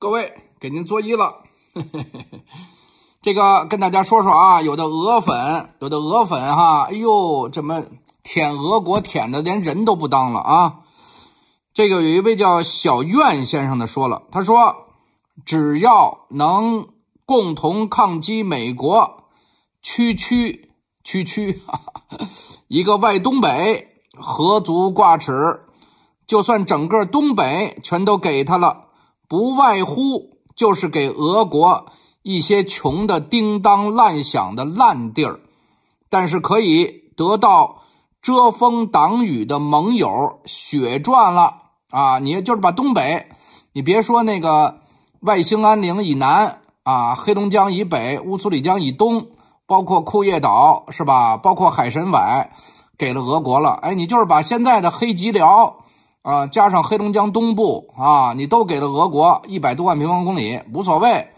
各位，给您作揖了。这个跟大家说说啊，有的俄粉，有的俄粉哈，哎呦，怎么舔俄国舔的连人都不当了啊？这个有一位叫小苑先生的说了，他说：“只要能共同抗击美国，区区区区 一个外东北何足挂齿？就算整个东北全都给他了。”不外乎就是给俄国一些穷的叮当乱响的烂地儿，但是可以得到遮风挡雨的盟友，血赚了啊！你就是把东北，你别说那个外兴安岭以南啊，黑龙江以北，乌苏里江以东，包括库页岛是吧？包括海参崴，给了俄国了。哎，你就是把现在的黑吉辽。啊，加上黑龙江东部啊，你都给了俄国一百多万平方公里，无所谓，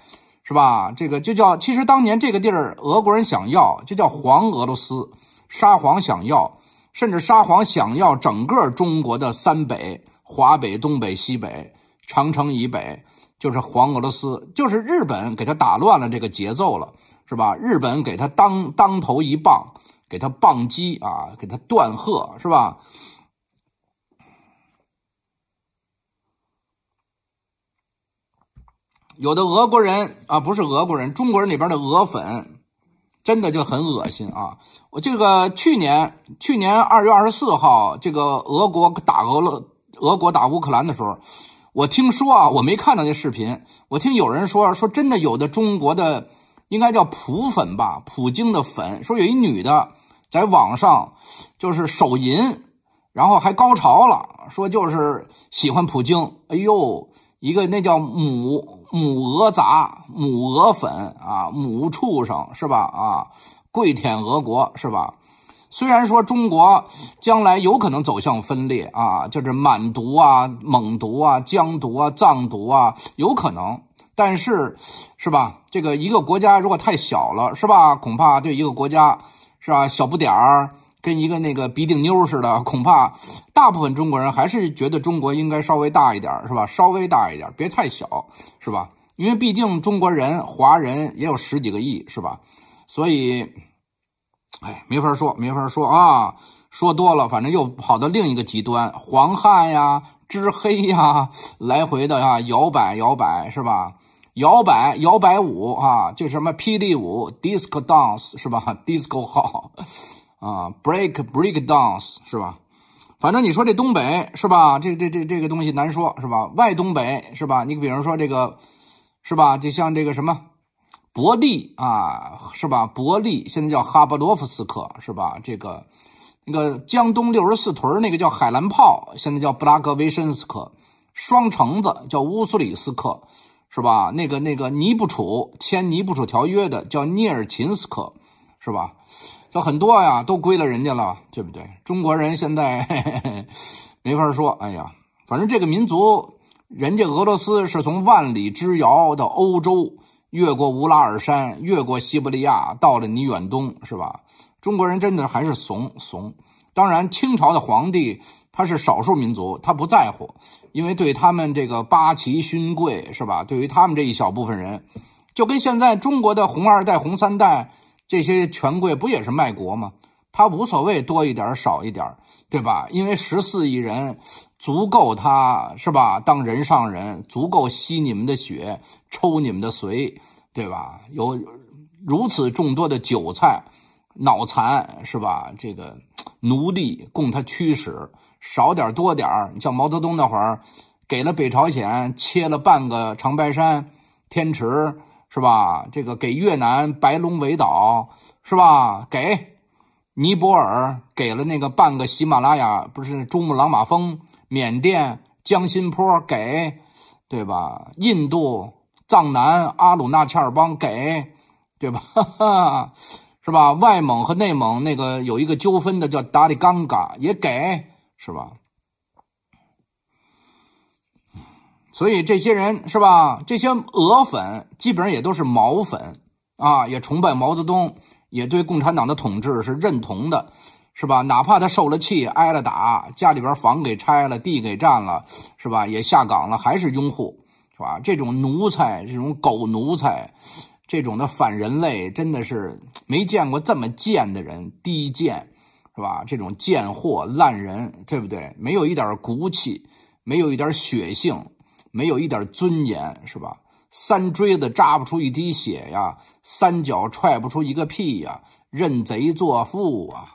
是吧？这个就叫，其实当年这个地儿，俄国人想要，就叫黄俄罗斯，沙皇想要，甚至沙皇想要整个中国的三北，华北、东北、西北，长城以北，就是黄俄罗斯，就是日本给他打乱了这个节奏了，是吧？日本给他当当头一棒，给他棒击啊，给他断喝，是吧？有的俄国人啊，不是俄国人，中国人里边的俄粉，真的就很恶心啊！我这个去年，去年二月二十四号，这个俄国打俄了，俄国打乌克兰的时候，我听说啊，我没看到那视频，我听有人说说，真的有的中国的，应该叫普粉吧，普京的粉，说有一女的在网上就是手淫，然后还高潮了，说就是喜欢普京，哎呦。一个那叫母母鹅杂母鹅粉啊，母畜生是吧？啊，跪舔俄国是吧？虽然说中国将来有可能走向分裂啊，就是满毒啊、蒙毒啊、疆毒啊、藏毒啊，有可能，但是，是吧？这个一个国家如果太小了，是吧？恐怕对一个国家，是吧？小不点儿。跟一个那个鼻顶妞似的，恐怕大部分中国人还是觉得中国应该稍微大一点儿，是吧？稍微大一点儿，别太小，是吧？因为毕竟中国人、华人也有十几个亿，是吧？所以，哎，没法说，没法说啊！说多了，反正又跑到另一个极端，黄汉呀、知黑呀，来回的啊，摇摆摇摆，是吧？摇摆摇摆舞啊，就什么霹雳舞、disco dance，是吧？disco 好。啊，break breakdowns 是吧？反正你说这东北是吧？这这这这个东西难说，是吧？外东北是吧？你比如说这个，是吧？就像这个什么伯利啊，是吧？伯利现在叫哈巴罗夫斯克，是吧？这个那个江东六十四屯那个叫海兰炮，现在叫布拉格维申斯克，双橙子叫乌苏里斯克，是吧？那个那个尼布楚签尼布楚条约的叫涅尔琴斯克。是吧？这很多呀，都归了人家了，对不对？中国人现在 没法说。哎呀，反正这个民族，人家俄罗斯是从万里之遥的欧洲，越过乌拉尔山，越过西伯利亚，到了你远东，是吧？中国人真的还是怂怂。当然，清朝的皇帝他是少数民族，他不在乎，因为对他们这个八旗勋贵，是吧？对于他们这一小部分人，就跟现在中国的红二代、红三代。这些权贵不也是卖国吗？他无所谓多一点少一点对吧？因为十四亿人足够他，是吧？当人上人，足够吸你们的血，抽你们的髓，对吧？有如此众多的韭菜、脑残，是吧？这个奴隶供他驱使，少点多点你像毛泽东那会儿，给了北朝鲜切了半个长白山天池。是吧？这个给越南白龙尾岛，是吧？给尼泊尔给了那个半个喜马拉雅，不是珠穆朗玛峰。缅甸江心坡给，对吧？印度藏南阿鲁纳恰尔邦给，对吧？是吧？外蒙和内蒙那个有一个纠纷的叫达里冈嘎也给，是吧？所以这些人是吧？这些俄粉基本上也都是毛粉啊，也崇拜毛泽东，也对共产党的统治是认同的，是吧？哪怕他受了气、挨了打，家里边房给拆了、地给占了，是吧？也下岗了，还是拥护，是吧？这种奴才、这种狗奴才、这种的反人类，真的是没见过这么贱的人，低贱，是吧？这种贱货、烂人，对不对？没有一点骨气，没有一点血性。没有一点尊严，是吧？三锥子扎不出一滴血呀，三脚踹不出一个屁呀，认贼作父啊！